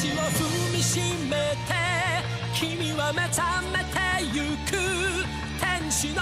地を踏みしめて君は目覚めてゆく天使の微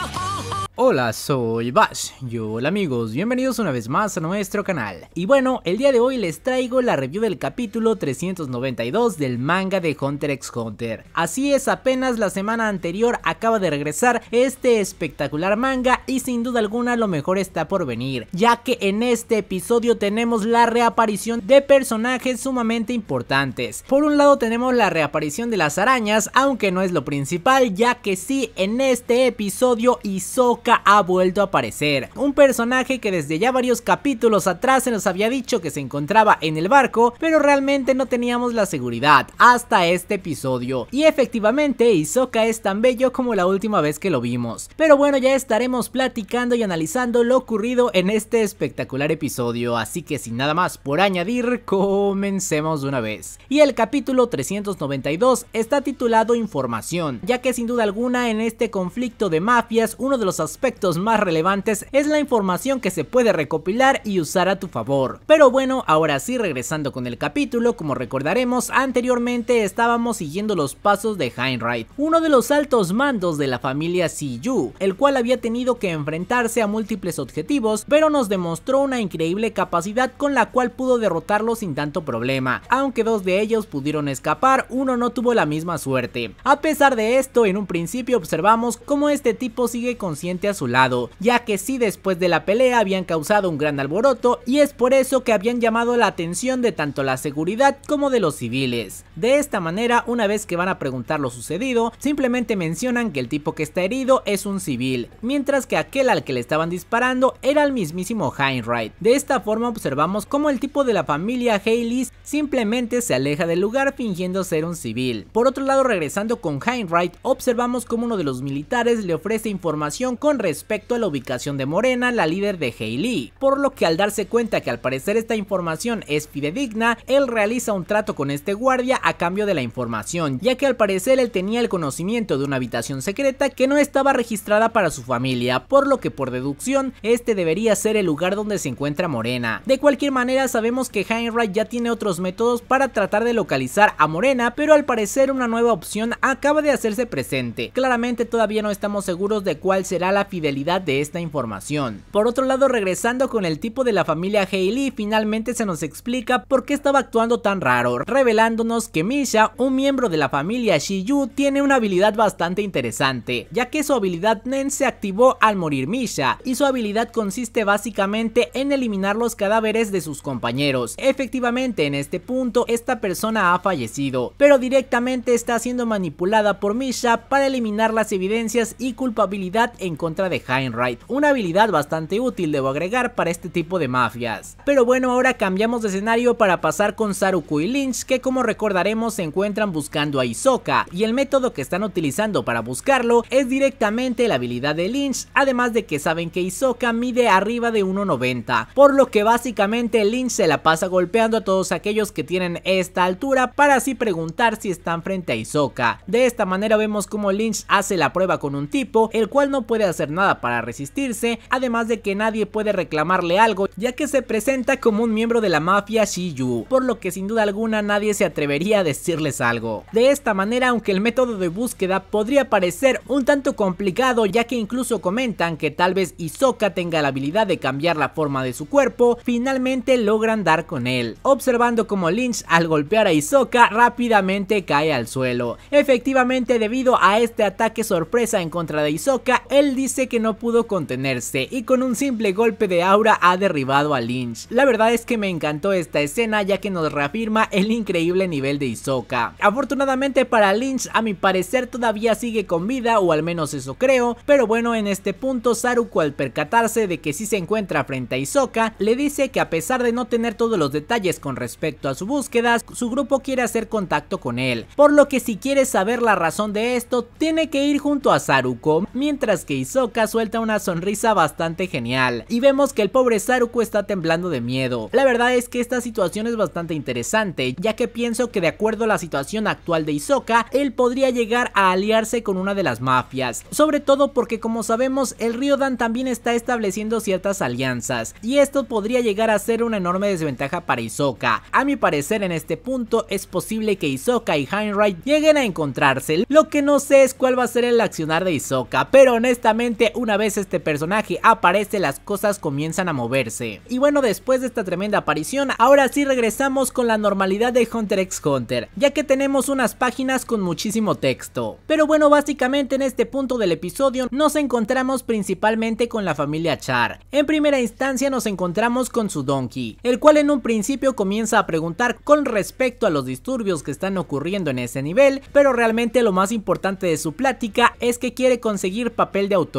笑 Hola, soy Bash. yo hola amigos, bienvenidos una vez más a nuestro canal. Y bueno, el día de hoy les traigo la review del capítulo 392 del manga de Hunter x Hunter. Así es, apenas la semana anterior acaba de regresar este espectacular manga y sin duda alguna lo mejor está por venir, ya que en este episodio tenemos la reaparición de personajes sumamente importantes. Por un lado tenemos la reaparición de las arañas, aunque no es lo principal, ya que sí, en este episodio hizo ha vuelto a aparecer, un personaje que desde ya varios capítulos atrás se nos había dicho que se encontraba en el barco, pero realmente no teníamos la seguridad hasta este episodio. Y efectivamente Isoka es tan bello como la última vez que lo vimos. Pero bueno, ya estaremos platicando y analizando lo ocurrido en este espectacular episodio, así que sin nada más por añadir, comencemos de una vez. Y el capítulo 392 está titulado Información, ya que sin duda alguna en este conflicto de mafias uno de los asuntos más relevantes es la información que se puede recopilar y usar a tu favor. Pero bueno, ahora sí regresando con el capítulo, como recordaremos anteriormente estábamos siguiendo los pasos de Heinrich, uno de los altos mandos de la familia Siyu, el cual había tenido que enfrentarse a múltiples objetivos, pero nos demostró una increíble capacidad con la cual pudo derrotarlo sin tanto problema, aunque dos de ellos pudieron escapar, uno no tuvo la misma suerte. A pesar de esto, en un principio observamos cómo este tipo sigue consciente a su lado, ya que sí después de la pelea habían causado un gran alboroto y es por eso que habían llamado la atención de tanto la seguridad como de los civiles. De esta manera, una vez que van a preguntar lo sucedido, simplemente mencionan que el tipo que está herido es un civil, mientras que aquel al que le estaban disparando era el mismísimo Heinrich. De esta forma observamos cómo el tipo de la familia hayley simplemente se aleja del lugar fingiendo ser un civil. Por otro lado, regresando con Heinrich, observamos cómo uno de los militares le ofrece información con respecto a la ubicación de Morena, la líder de Hailey, por lo que al darse cuenta que al parecer esta información es fidedigna, él realiza un trato con este guardia a cambio de la información, ya que al parecer él tenía el conocimiento de una habitación secreta que no estaba registrada para su familia, por lo que por deducción este debería ser el lugar donde se encuentra Morena. De cualquier manera sabemos que Heinrich ya tiene otros métodos para tratar de localizar a Morena, pero al parecer una nueva opción acaba de hacerse presente. Claramente todavía no estamos seguros de cuál será la la fidelidad de esta información. Por otro lado, regresando con el tipo de la familia Heili. finalmente se nos explica por qué estaba actuando tan raro, revelándonos que Misha, un miembro de la familia Shiyu, tiene una habilidad bastante interesante, ya que su habilidad Nen se activó al morir Misha, y su habilidad consiste básicamente en eliminar los cadáveres de sus compañeros. Efectivamente, en este punto, esta persona ha fallecido, pero directamente está siendo manipulada por Misha para eliminar las evidencias y culpabilidad en contra de Heinrich, una habilidad bastante útil debo agregar para este tipo de mafias. Pero bueno, ahora cambiamos de escenario para pasar con Saruku y Lynch que como recordaremos se encuentran buscando a Hisoka y el método que están utilizando para buscarlo es directamente la habilidad de Lynch, además de que saben que Hisoka mide arriba de 1.90, por lo que básicamente Lynch se la pasa golpeando a todos aquellos que tienen esta altura para así preguntar si están frente a Isoka. De esta manera vemos como Lynch hace la prueba con un tipo, el cual no puede hacer hacer nada para resistirse, además de que nadie puede reclamarle algo ya que se presenta como un miembro de la mafia Shiyu, por lo que sin duda alguna nadie se atrevería a decirles algo. De esta manera, aunque el método de búsqueda podría parecer un tanto complicado ya que incluso comentan que tal vez Isoka tenga la habilidad de cambiar la forma de su cuerpo, finalmente logran dar con él, observando como Lynch al golpear a Isoka rápidamente cae al suelo. Efectivamente debido a este ataque sorpresa en contra de Hisoka, el dice que no pudo contenerse y con un simple golpe de aura ha derribado a Lynch. La verdad es que me encantó esta escena ya que nos reafirma el increíble nivel de Hisoka. Afortunadamente para Lynch a mi parecer todavía sigue con vida o al menos eso creo, pero bueno en este punto Saruko al percatarse de que si se encuentra frente a Hisoka le dice que a pesar de no tener todos los detalles con respecto a su búsqueda, su grupo quiere hacer contacto con él, por lo que si quieres saber la razón de esto tiene que ir junto a Saruko, mientras que Hisoka suelta una sonrisa bastante genial y vemos que el pobre Saruko está temblando de miedo. La verdad es que esta situación es bastante interesante, ya que pienso que de acuerdo a la situación actual de Hisoka, él podría llegar a aliarse con una de las mafias, sobre todo porque como sabemos el Dan también está estableciendo ciertas alianzas y esto podría llegar a ser una enorme desventaja para Hisoka. A mi parecer en este punto es posible que Hisoka y Heinrich lleguen a encontrarse, lo que no sé es cuál va a ser el accionar de Hisoka, pero honestamente una vez este personaje aparece las cosas comienzan a moverse. Y bueno después de esta tremenda aparición ahora sí regresamos con la normalidad de Hunter x Hunter ya que tenemos unas páginas con muchísimo texto. Pero bueno básicamente en este punto del episodio nos encontramos principalmente con la familia Char. En primera instancia nos encontramos con su donkey el cual en un principio comienza a preguntar con respecto a los disturbios que están ocurriendo en ese nivel pero realmente lo más importante de su plática es que quiere conseguir papel de autor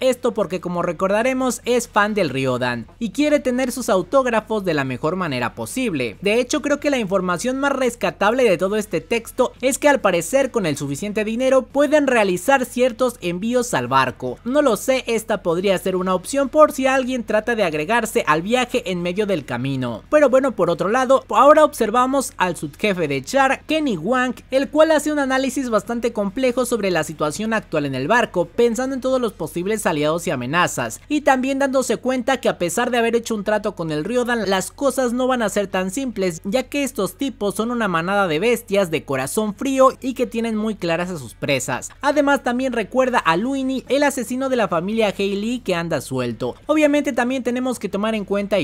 esto porque como recordaremos es fan del Riodan y quiere tener sus autógrafos de la mejor manera posible. De hecho creo que la información más rescatable de todo este texto es que al parecer con el suficiente dinero pueden realizar ciertos envíos al barco. No lo sé, esta podría ser una opción por si alguien trata de agregarse al viaje en medio del camino. Pero bueno, por otro lado, ahora observamos al subjefe de Char, Kenny Wang, el cual hace un análisis bastante complejo sobre la situación actual en el barco, pensando en todo los posibles aliados y amenazas, y también dándose cuenta que a pesar de haber hecho un trato con el Ryodan, las cosas no van a ser tan simples, ya que estos tipos son una manada de bestias de corazón frío y que tienen muy claras a sus presas. Además también recuerda a Luini, el asesino de la familia Hailey que anda suelto. Obviamente también tenemos que tomar en cuenta a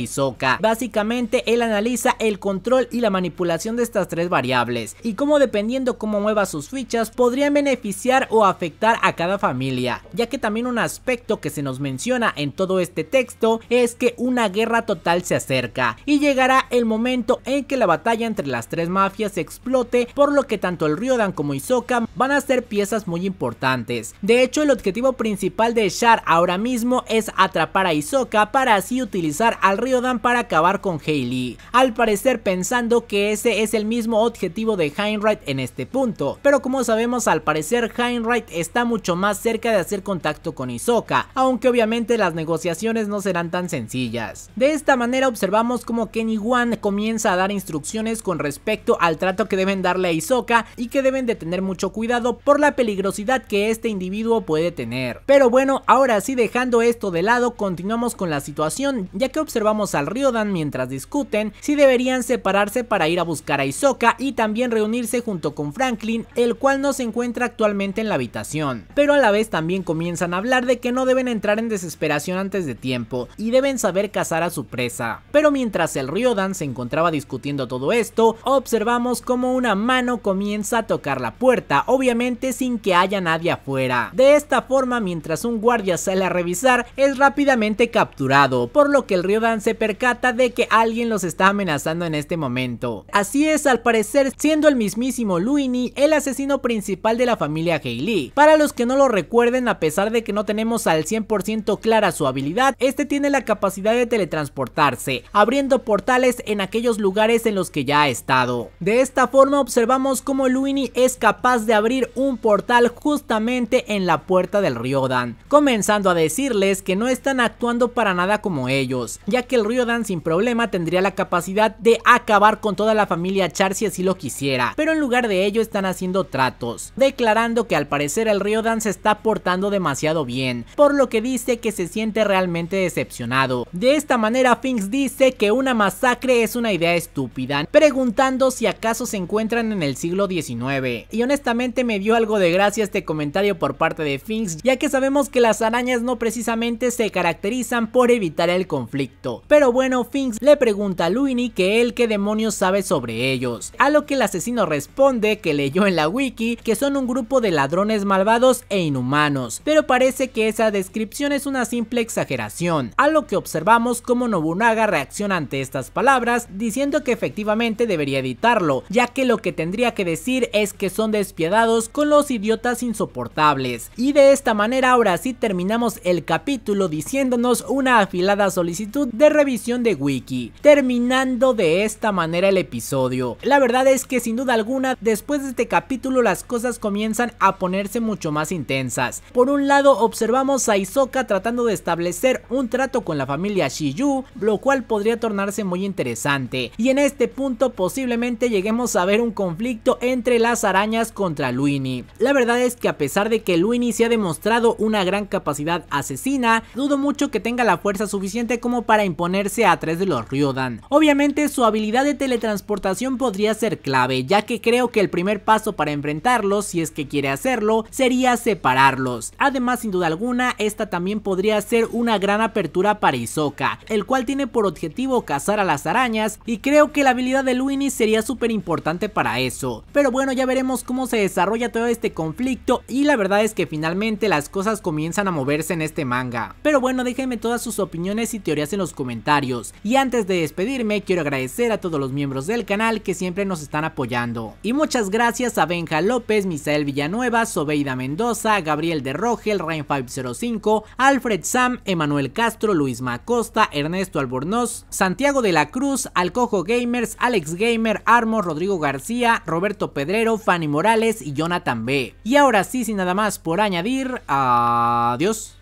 Básicamente él analiza el control y la manipulación de estas tres variables y cómo dependiendo cómo mueva sus fichas podrían beneficiar o afectar a cada familia, ya que que también un aspecto que se nos menciona en todo este texto es que una guerra total se acerca y llegará el momento en que la batalla entre las tres mafias explote por lo que tanto el Ryodan como Isoka van a ser piezas muy importantes. De hecho el objetivo principal de Char ahora mismo es atrapar a Isoka para así utilizar al Ryodan para acabar con Hailey. Al parecer pensando que ese es el mismo objetivo de Heinrich en este punto, pero como sabemos al parecer Heinrich está mucho más cerca de hacer con contacto con Isoka, aunque obviamente las negociaciones no serán tan sencillas. De esta manera observamos como Kenny Wan comienza a dar instrucciones con respecto al trato que deben darle a Hisoka y que deben de tener mucho cuidado por la peligrosidad que este individuo puede tener. Pero bueno, ahora sí dejando esto de lado, continuamos con la situación ya que observamos al Ryodan mientras discuten si deberían separarse para ir a buscar a Hisoka y también reunirse junto con Franklin, el cual no se encuentra actualmente en la habitación, pero a la vez también comienza a hablar de que no deben entrar en desesperación antes de tiempo y deben saber cazar a su presa. Pero mientras el Riodan se encontraba discutiendo todo esto, observamos como una mano comienza a tocar la puerta, obviamente sin que haya nadie afuera. De esta forma, mientras un guardia sale a revisar, es rápidamente capturado, por lo que el Riodan se percata de que alguien los está amenazando en este momento. Así es, al parecer, siendo el mismísimo Luini el asesino principal de la familia Hayley. Para los que no lo recuerden, a pesar de que no tenemos al 100% clara su habilidad, este tiene la capacidad de teletransportarse, abriendo portales en aquellos lugares en los que ya ha estado. De esta forma observamos cómo Luini es capaz de abrir un portal justamente en la puerta del Riodan, comenzando a decirles que no están actuando para nada como ellos, ya que el Riodan sin problema tendría la capacidad de acabar con toda la familia Char si así lo quisiera, pero en lugar de ello están haciendo tratos, declarando que al parecer el Riodan se está portando manera bien, por lo que dice que se siente realmente decepcionado. De esta manera, Finks dice que una masacre es una idea estúpida, preguntando si acaso se encuentran en el siglo XIX. Y honestamente me dio algo de gracia este comentario por parte de Finks, ya que sabemos que las arañas no precisamente se caracterizan por evitar el conflicto. Pero bueno, Finks le pregunta a Luini que él qué demonios sabe sobre ellos, a lo que el asesino responde que leyó en la wiki que son un grupo de ladrones malvados e inhumanos, pero parece que esa descripción es una simple exageración, a lo que observamos como Nobunaga reacciona ante estas palabras diciendo que efectivamente debería editarlo, ya que lo que tendría que decir es que son despiadados con los idiotas insoportables. Y de esta manera ahora sí terminamos el capítulo diciéndonos una afilada solicitud de revisión de wiki, terminando de esta manera el episodio. La verdad es que sin duda alguna después de este capítulo las cosas comienzan a ponerse mucho más intensas. Por un lado observamos a Isoka tratando de establecer un trato con la familia Shiju lo cual podría tornarse muy interesante. Y en este punto posiblemente lleguemos a ver un conflicto entre las arañas contra Luini. La verdad es que a pesar de que Luini se ha demostrado una gran capacidad asesina, dudo mucho que tenga la fuerza suficiente como para imponerse a tres de los Ryodan. Obviamente su habilidad de teletransportación podría ser clave, ya que creo que el primer paso para enfrentarlos, si es que quiere hacerlo, sería separarlos. Además sin duda alguna, esta también podría ser una gran apertura para Isoka, el cual tiene por objetivo cazar a las arañas y creo que la habilidad de Luini sería súper importante para eso. Pero bueno, ya veremos cómo se desarrolla todo este conflicto y la verdad es que finalmente las cosas comienzan a moverse en este manga. Pero bueno, déjenme todas sus opiniones y teorías en los comentarios. Y antes de despedirme, quiero agradecer a todos los miembros del canal que siempre nos están apoyando. Y muchas gracias a Benja López, Misael Villanueva, Sobeida Mendoza, Gabriel de Rojas. Miguel 505, Alfred Sam, Emanuel Castro, Luis Macosta, Ernesto Albornoz, Santiago de la Cruz, Alcojo Gamers, Alex Gamer, Armo, Rodrigo García, Roberto Pedrero, Fanny Morales y Jonathan B. Y ahora sí, sin nada más por añadir, adiós.